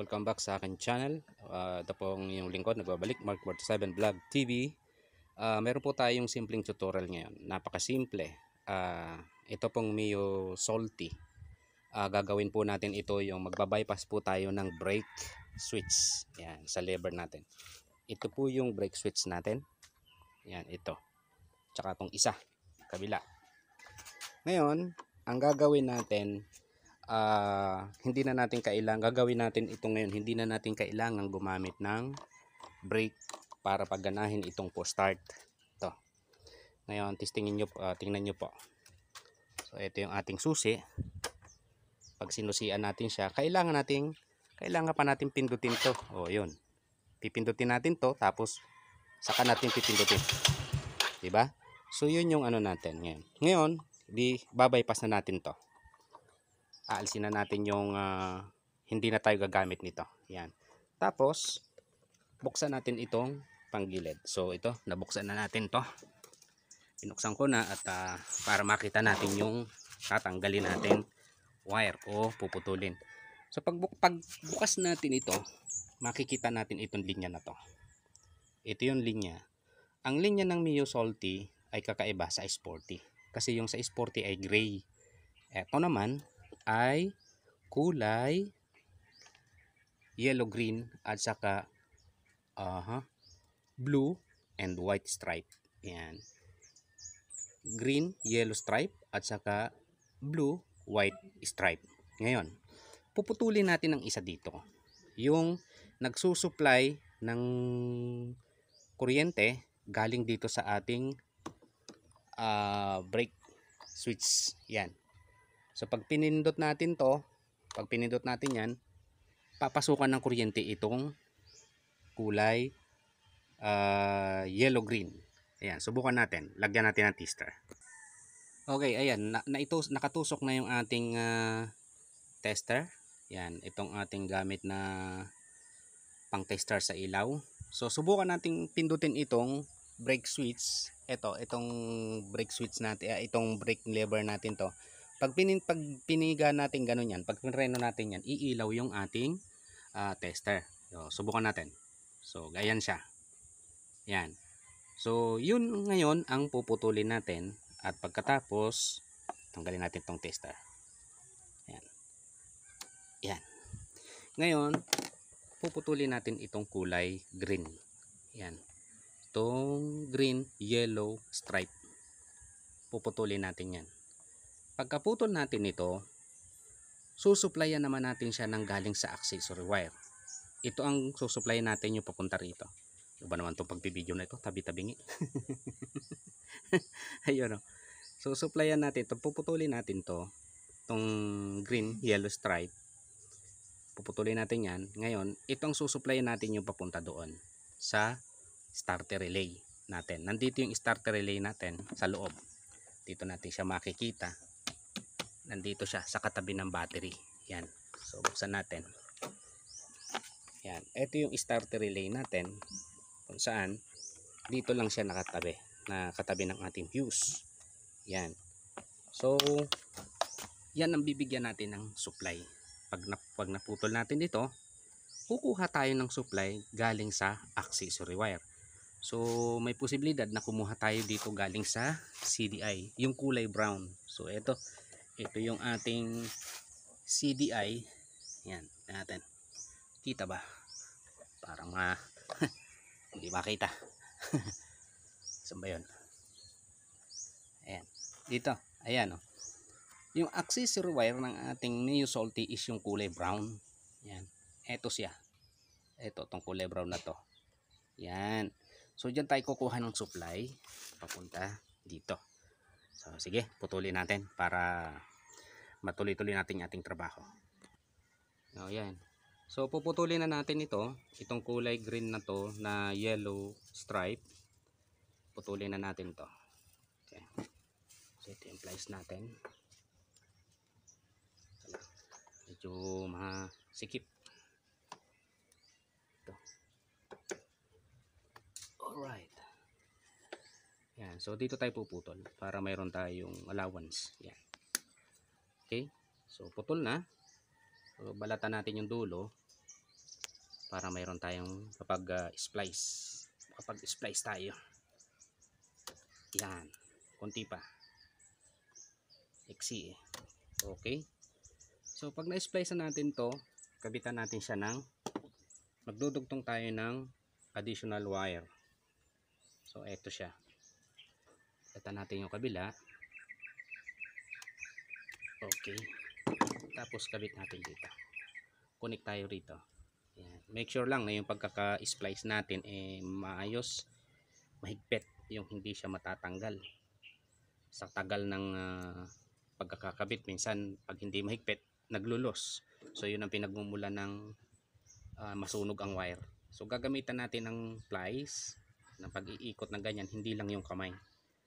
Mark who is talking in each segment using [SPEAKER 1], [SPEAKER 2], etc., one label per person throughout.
[SPEAKER 1] welcome back sa akin channel. Uh, ito pong yung lingkod, nagbabalik, Mark 47 Vlog TV. Uh, ah, meron po tayong simpleng tutorial ngayon. Napakasimple. Uh, ito pong Mio Salty. Uh, gagawin po natin ito yung magbabypass po tayo ng brake switch. Yan, sa lever natin. Ito po yung brake switch natin. Yan, ito. Tsaka itong isa, kabila. Ngayon, ang gagawin natin uh, hindi na natin kailangan gagawin natin ito ngayon hindi na natin kailangan gumamit ng brake para pagganahin itong po start to ngayon testingin niyo uh, ah, tingnan niyo po so ito yung ating susi pag sinusian natin siya kailangan nating kailangan pa natin pindutin to oh yun pipindutin natin to tapos saka natin pipindutin di ba so yun yung ano natin ngayon ngayon di babypass na natin to aalisin na natin yung uh, hindi na tayo gagamit nito. Yan. Tapos, buksan natin itong panggilid. So, ito, nabuksan na natin to. Binuksan ko na at uh, para makita natin yung tatanggalin natin wire o puputulin. So, pag, pag bukas natin ito, makikita natin itong linya na to. Ito yung linya. Ang linya ng Mio Salty ay kakaiba sa S40. Kasi yung sa S40 ay gray. Ito naman, ay kulay yellow-green at saka uh blue and white stripe. Ayan. Green, yellow stripe at saka blue, white stripe. Ngayon, puputulin natin ang isa dito. Yung nagsusupply ng kuryente galing dito sa ating uh, brake switch. Yan. So pag pinindot natin to, pag pinindot natin yan, papasukan ng kuryente itong kulay uh, ah, yellow-green. Ayan, subukan natin. Lagyan natin ng tester. Okay, ayan. Na, ito, nakatusok na yung ating uh, tester. Ayan, itong ating gamit na pang tester sa ilaw. So, subukan natin pindutin itong brake switch. Ito, itong brake switch natin, uh, ah, itong brake lever natin to pag, pinin, pag piniga natin gano'n yan, pag pinreno natin yan, iilaw yung ating uh, tester. So, subukan natin. So, ganyan siya. Yan. So, yun ngayon ang puputulin natin at pagkatapos, tanggalin natin tong tester. Yan. Yan. Ngayon, puputulin natin itong kulay green. Yan. Itong green, yellow stripe. Puputulin natin yan. Pagkaputol natin ito, susuplayan naman natin siya ng galing sa accessory wire. Ito ang susuplayan natin yung papunta rito. Iba ano naman itong pagbibideo na ito, tabi-tabingi. Ayun o. Oh. Susuplayan natin ito, puputulin natin to itong green, yellow stripe. Puputulin natin yan. Ngayon, itong susuplayan natin yung papunta doon sa starter relay natin. Nandito yung starter relay natin sa loob. Dito natin siya makikita nandito siya sa katabi ng battery yan so buksan natin yan ito yung starter relay natin kung saan dito lang siya nakatabi na katabi ng ating fuse yan so yan ang bibigyan natin ng supply pag, na, pag naputol natin dito kukuha tayo ng supply galing sa accessory wire So may posibilidad na kumuha tayo dito galing sa CDI, yung kulay brown. So ito, ito yung ating CDI yan natin kita ba parang ma hindi makita saan ba ayan dito ayan oh. yung accessory wire ng ating Neo Salty is yung kulay brown yan eto siya eto tong kulay brown na to yan so dyan tayo kukuha ng supply papunta dito So sige, putulin natin para matuloy-tuloy natin ating trabaho. O, oh, yan. So, puputulin na natin ito. Itong kulay green na to na yellow stripe. Putulin na natin to. Okay. So, ito yung plies natin. Medyo masikip. Ito. Alright. Yan. So, dito tayo puputol para mayroon tayong allowance. Yan. Okay? So, putol na. So, balatan natin yung dulo para mayroon tayong kapag uh, splice. Kapag splice tayo. Yan. Konti pa. Eksi eh. Okay? So, pag na-splice na natin to, kabitan natin siya ng magdudugtong tayo ng additional wire. So, eto siya. Kata natin yung kabila okay tapos kabit natin dito connect tayo rito make sure lang na yung pagkaka-splice natin eh maayos mahigpit yung hindi siya matatanggal sa tagal ng uh, pagkakakabit minsan pag hindi mahigpit naglulos so yun ang pinagmumula ng uh, masunog ang wire so gagamitan natin ng plies ng pag-iikot ng ganyan hindi lang yung kamay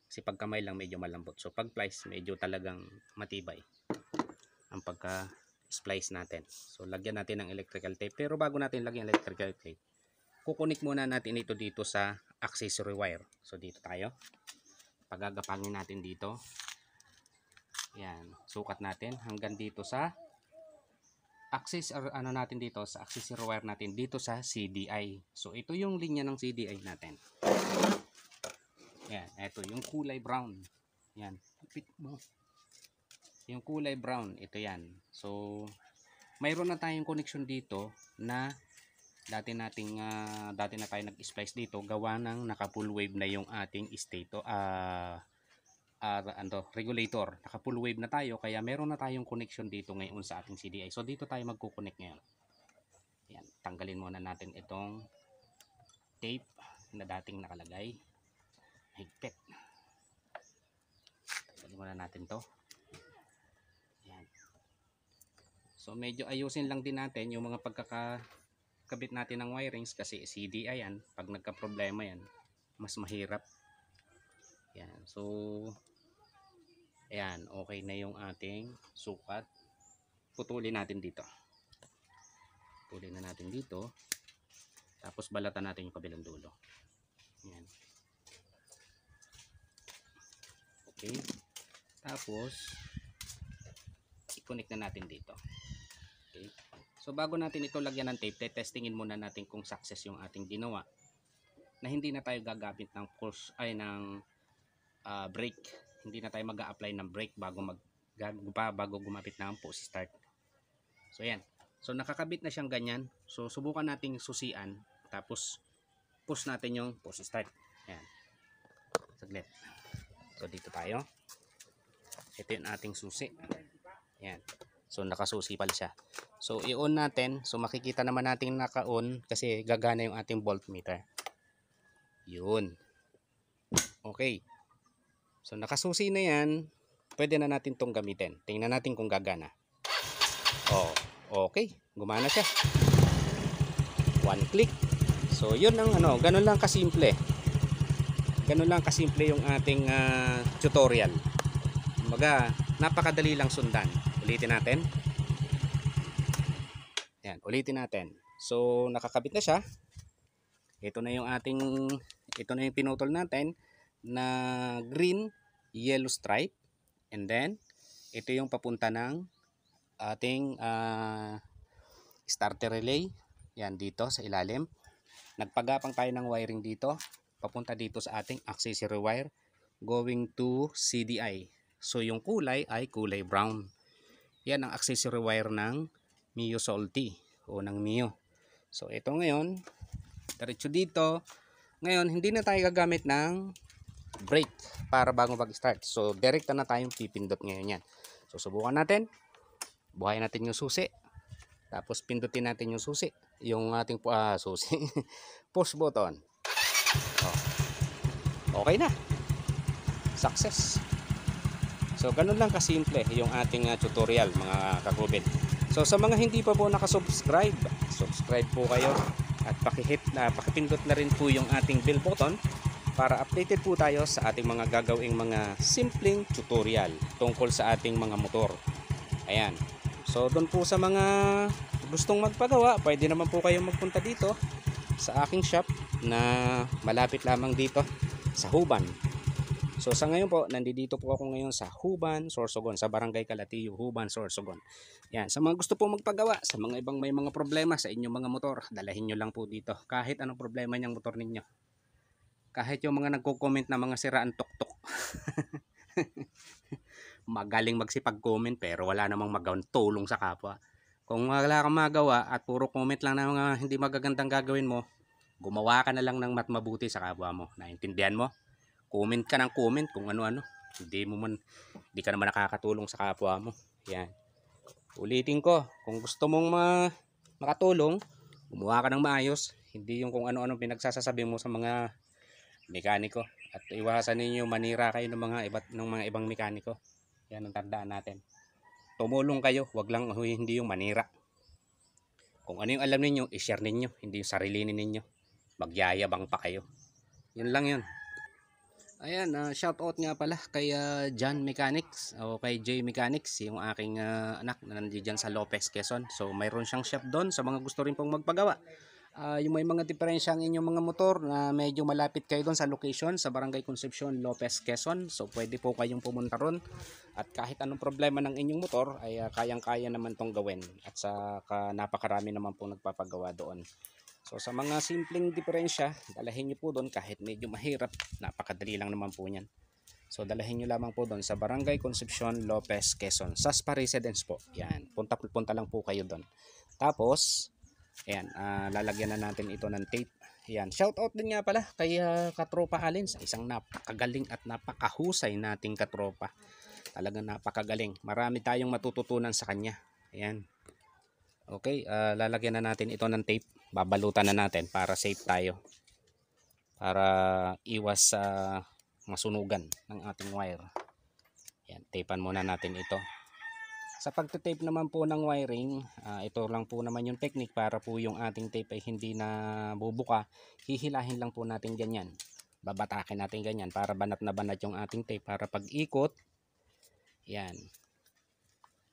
[SPEAKER 1] kasi pag kamay lang medyo malambot so pag plies medyo talagang matibay ang pagka splice natin. So lagyan natin ng electrical tape. Pero bago natin lagyan electrical tape, kukunik muna natin ito dito sa accessory wire. So dito tayo. Pagagapangin natin dito. Yan, sukat natin hanggang dito sa access or ano natin dito sa accessory wire natin dito sa CDI. So ito yung linya ng CDI natin. Yan, ito yung kulay brown. Yan, pipit mo. Yung kulay brown, ito yan. So, mayroon na tayong connection dito na dati nating uh, dati na tayo nag-splice dito gawa ng naka full wave na yung ating stato uh, uh, ano, regulator naka full wave na tayo kaya meron na tayong connection dito ngayon sa ating CDI so dito tayo magko-connect ngayon yan tanggalin muna natin itong tape na dating nakalagay higpit tanggalin muna natin to So medyo ayusin lang din natin yung mga pagkakabit natin ng wirings kasi CD yan. Pag nagka-problema yan, mas mahirap. Yan. So, ayan. Okay na yung ating sukat. Putulin natin dito. Putulin na natin dito. Tapos balatan natin yung kabilang dulo. Yan. Okay. Tapos, i-connect na natin dito. So bago natin ito lagyan ng tape, testingin muna natin kung success yung ating ginawa na hindi na tayo gagamit ng course ay ng uh, ah, break. Hindi na tayo mag-a-apply ng break bago mag bago gumapit na ang post start. So ayan. So nakakabit na siyang ganyan. So subukan nating susian tapos push natin yung post start. Ayan. Saglit. So dito tayo. Ito yung ating susi. Ayan. So nakasusi pala siya. So i-on natin. So makikita naman natin naka-on kasi gagana yung ating voltmeter. Yun. Okay. So nakasusi na yan. Pwede na natin tong gamitin. Tingnan natin kung gagana. Oh, okay. Gumana siya. One click. So yun ang ano, ganun lang kasimple. Ganun lang kasimple yung ating uh, tutorial. Kumbaga, napakadali lang sundan. Ulitin natin. yan ulitin natin. So, nakakabit na siya. Ito na yung ating, ito na yung pinutol natin na green, yellow stripe. And then, ito yung papunta ng ating uh, starter relay. Yan dito sa ilalim. Nagpagapang tayo ng wiring dito. Papunta dito sa ating accessory wire going to CDI. So yung kulay ay kulay brown. Yan ang accessory wire ng Mio Solti o ng Mio. So ito ngayon, diretso dito. Ngayon, hindi na tayo gagamit ng brake para bago mag-start. So direct na tayong pipindot ngayon yan. So subukan natin. Buhayin natin yung susi. Tapos pindutin natin yung susi. Yung ating uh, susi. Push button. Oh. Okay na. Success. So ganun lang kasimple yung ating uh, tutorial mga kakubid. So sa mga hindi pa po nakasubscribe, subscribe po kayo at pakihit na uh, pakipindot na rin po yung ating bell button para updated po tayo sa ating mga gagawing mga simpleng tutorial tungkol sa ating mga motor. Ayan. So doon po sa mga gustong magpagawa, pwede naman po kayong magpunta dito sa aking shop na malapit lamang dito sa Huban, So sa ngayon po, nandito po ako ngayon sa Huban, Sorsogon, sa Barangay Kalatiyo, Huban, Sorsogon. Yan, sa mga gusto po magpagawa, sa mga ibang may mga problema sa inyong mga motor, dalahin nyo lang po dito. Kahit anong problema niyang motor ninyo. Kahit yung mga nagko-comment na mga siraan tuktok. Magaling magsipag-comment pero wala namang magawang tulong sa kapwa. Kung wala kang magawa at puro comment lang na mga hindi magagandang gagawin mo, gumawa ka na lang ng mat mabuti sa kapwa mo. Naintindihan mo? Comment ka ng comment kung ano-ano. Hindi mo man, hindi ka naman nakakatulong sa kapwa mo. Yan. Ulitin ko, kung gusto mong ma makatulong, gumawa ka ng maayos. Hindi yung kung ano-ano pinagsasasabi mo sa mga mekaniko. At iwasan ninyo, manira kayo ng mga, iba, ng mga ibang mekaniko. Yan ang tandaan natin. Tumulong kayo, wag lang hindi yung manira. Kung ano yung alam ninyo, i-share ninyo, hindi yung sarili ninyo. Magyayabang pa kayo. Yun lang yun. Ayan, uh, ah, shout out nga pala kay uh, John Mechanics o kay J Mechanics, yung aking uh, anak na nandiyan sa Lopez, Quezon. So, mayroon siyang shop doon sa mga gusto rin pong magpagawa. Uh, yung may mga ang inyong mga motor na medyo malapit kayo doon sa location sa Barangay Concepcion, Lopez, Quezon. So, pwede po kayong pumunta roon At kahit anong problema ng inyong motor ay uh, kayang-kaya naman tong gawin. At sa napakarami naman po nagpapagawa doon. So sa mga simpleng diferensya, dalahin nyo po doon kahit medyo mahirap, napakadali lang naman po niyan. So dalahin nyo lamang po doon sa Barangay Concepcion Lopez, Quezon. Saspa Residence po. Yan. Punta, punta lang po kayo doon. Tapos, ayan, uh, lalagyan na natin ito ng tape. Ayan. Shout out din nga pala kay uh, Katropa Alins. Isang napakagaling at napakahusay nating katropa. Talagang napakagaling. Marami tayong matututunan sa kanya. Ayan. Okay, uh, lalagyan na natin ito ng tape babalutan na natin para safe tayo para iwas sa uh, masunugan ng ating wire yan tapean muna natin ito sa pagtatape naman po ng wiring, uh, ito lang po naman yung technique para po yung ating tape ay hindi na bubuka. Hihilahin lang po natin ganyan. Babatakin natin ganyan para banat na banat yung ating tape para pag ikot. Yan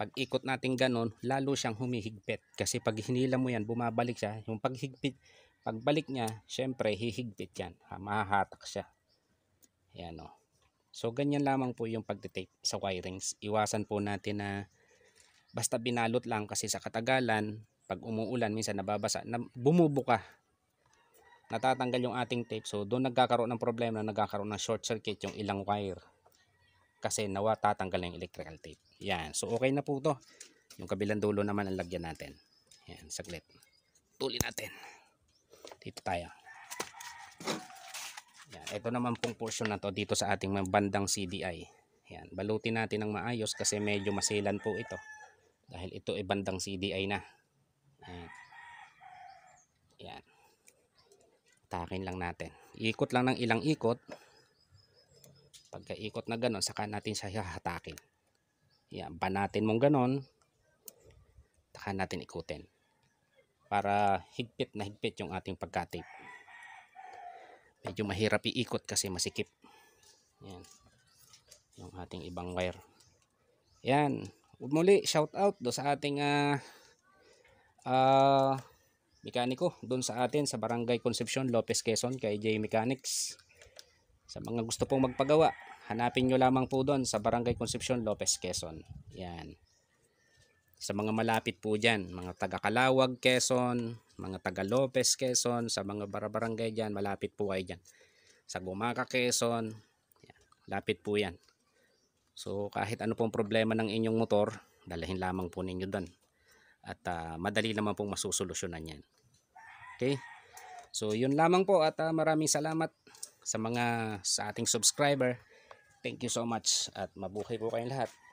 [SPEAKER 1] pag ikot natin ganon, lalo siyang humihigpit. Kasi pag hinila mo yan, bumabalik siya. Yung paghigpit, pagbalik niya, syempre hihigpit yan. Ha, mahahatak siya. Ayan o. Oh. So, ganyan lamang po yung pagtitape sa wirings. Iwasan po natin na basta binalot lang kasi sa katagalan, pag umuulan, minsan nababasa, na, bumubuka. Natatanggal yung ating tape. So, doon nagkakaroon ng problema nagkakaroon ng short circuit yung ilang wire kasi nawa tatanggal ng electrical tape. Yan. So okay na po to. Yung kabilang dulo naman ang lagyan natin. Yan, saglit. Tuli natin. Dito tayo. Yan, ito naman pong portion na to dito sa ating bandang CDI. Yan, balutin natin ng maayos kasi medyo masilan po ito. Dahil ito ay bandang CDI na. Yan. Yan. Takin lang natin. Ikot lang ng ilang ikot Pagkaikot na ganon, saka natin siya hahatakin. Yan, banatin mong ganon, saka natin ikutin. Para higpit na higpit yung ating pagkatip. Medyo mahirap iikot kasi masikip. Yan. Yung ating ibang wire. Yan. Muli, shout out do sa ating uh, uh, mekaniko doon sa atin sa Barangay Concepcion, Lopez Quezon kay J Mechanics. Sa mga gusto pong magpagawa, hanapin nyo lamang po doon sa Barangay Concepcion, Lopez, Quezon. Yan. Sa mga malapit po dyan, mga taga Kalawag, Quezon, mga taga Lopez, Quezon, sa mga barangay dyan, malapit po kayo dyan. Sa Gumaca, Quezon, yan. lapit po yan. So kahit ano pong problema ng inyong motor, dalhin lamang po ninyo doon. At uh, madali naman pong masusolusyonan yan. Okay? So yun lamang po at uh, maraming salamat sa mga sa ating subscriber. Thank you so much at mabuhay po kayong lahat.